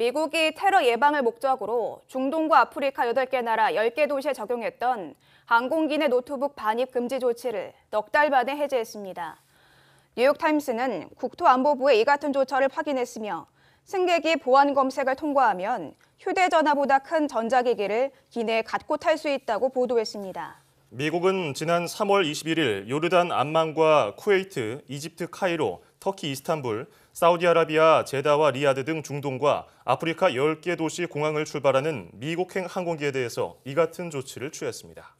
미국이 테러 예방을 목적으로 중동과 아프리카 8개 나라 10개 도시에 적용했던 항공기 내 노트북 반입 금지 조치를 넉 달 만에 해제했습니다. 뉴욕타임스는 국토안보부의 이 같은 조처를 확인했으며 승객이 보안 검색을 통과하면 휴대전화보다 큰 전자기기를 기내에 갖고 탈 수 있다고 보도했습니다. 미국은 지난 3월 21일 요르단 암만과 쿠웨이트, 이집트 카이로, 터키 이스탄불, 사우디아라비아 제다와 리야드 등 중동과 아프리카 10개 도시 공항을 출발하는 미국행 항공기에 대해서 이 같은 조치를 취했습니다.